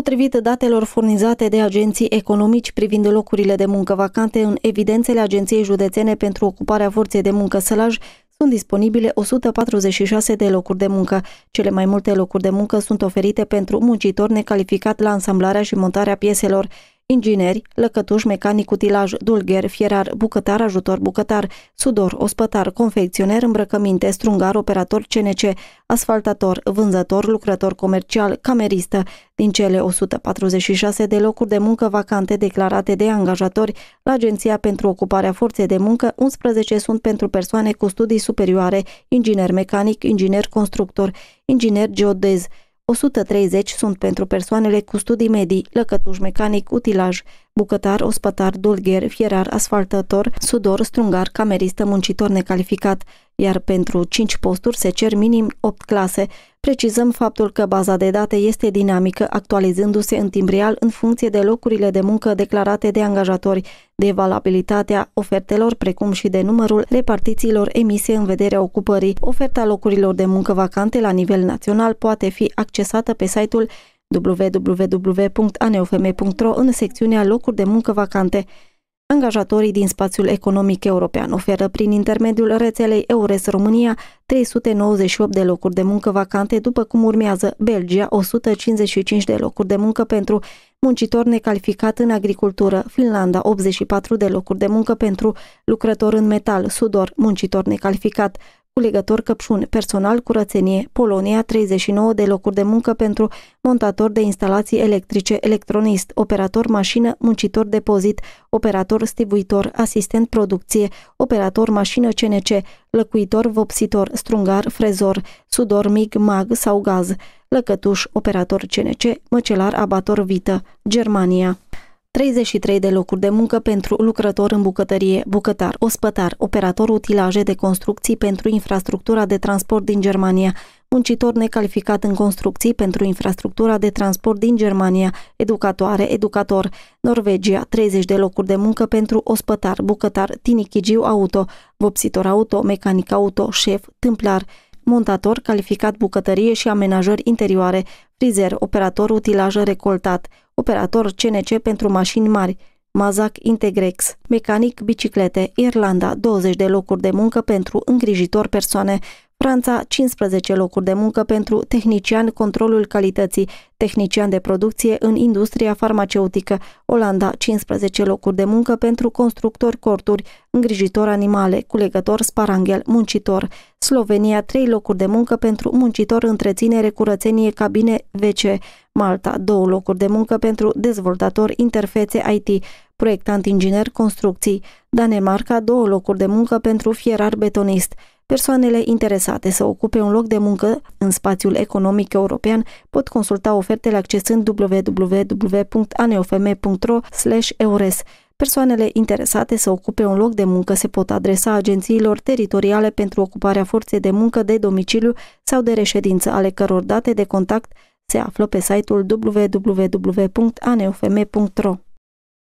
Potrivit datelor furnizate de agenții economici privind locurile de muncă vacante în evidențele Agenției Județene pentru Ocuparea Forței de Muncă Sălaj, sunt disponibile 146 de locuri de muncă. Cele mai multe locuri de muncă sunt oferite pentru muncitori necalificat la ansamblarea și montarea pieselor ingineri, lăcătuș, mecanic, utilaj, dulgher, fierar, bucătar, ajutor bucătar, sudor, ospătar, confecționer, îmbrăcăminte, strungar, operator CNC, asfaltator, vânzător, lucrător comercial, cameristă. Din cele 146 de locuri de muncă vacante declarate de angajatori la Agenția pentru Ocuparea Forței de Muncă, 11 sunt pentru persoane cu studii superioare, inginer mecanic, inginer constructor, inginer geodez, 130 sunt pentru persoanele cu studii medii, lăcătuș mecanic, utilaj, bucătar, ospătar, dulgher, fierar, asfaltător, sudor, strungar, cameristă, muncitor necalificat, iar pentru 5 posturi se cer minim 8 clase. Precizăm faptul că baza de date este dinamică, actualizându-se în timp real în funcție de locurile de muncă declarate de angajatori, de valabilitatea ofertelor, precum și de numărul repartițiilor emise în vederea ocupării. Oferta locurilor de muncă vacante la nivel național poate fi accesată pe site-ul www.aneofemei.ro în secțiunea locuri de muncă vacante. Angajatorii din spațiul economic european oferă prin intermediul rețelei EURES România 398 de locuri de muncă vacante, după cum urmează Belgia 155 de locuri de muncă pentru muncitor necalificat în agricultură, Finlanda 84 de locuri de muncă pentru lucrător în metal, Sudor, muncitor necalificat, culegător căpșuni, personal curățenie, Polonia 39 de locuri de muncă pentru montator de instalații electrice, electronist, operator mașină, muncitor depozit, operator stivuitor, asistent producție, operator mașină CNC, lăcuitor vopsitor, strungar, frezor, sudor mic, mag sau gaz, lăcătuș, operator CNC, măcelar, abator vită, Germania. 33 de locuri de muncă pentru lucrător în bucătărie, bucătar, ospătar, operator utilaje de construcții pentru infrastructura de transport din Germania, muncitor necalificat în construcții pentru infrastructura de transport din Germania, educatoare, educator, Norvegia, 30 de locuri de muncă pentru ospătar, bucătar, tinichigiu auto, vopsitor auto, mecanic auto, șef, tâmplar, montator calificat bucătărie și amenajări interioare, frizer, operator utilajă recoltat, operator CNC pentru mașini mari, Mazac Integrex, mecanic biciclete, Irlanda, 20 de locuri de muncă pentru îngrijitor persoane, Franța 15 locuri de muncă pentru tehnician controlul calității, tehnician de producție în industria farmaceutică, Olanda 15 locuri de muncă pentru constructori corturi, îngrijitor animale, culegător sparanghel, muncitor, Slovenia 3 locuri de muncă pentru muncitor întreținere, curățenie, cabine, WC, Malta 2 locuri de muncă pentru dezvoltator interfețe IT, proiectant inginer construcții, Danemarca 2 locuri de muncă pentru fierar betonist, Persoanele interesate să ocupe un loc de muncă în spațiul economic european pot consulta ofertele accesând www.aneofm.ro/eures. Persoanele interesate să ocupe un loc de muncă se pot adresa agențiilor teritoriale pentru ocuparea forței de muncă de domiciliu sau de reședință, ale căror date de contact se află pe site-ul www.aneofm.ro.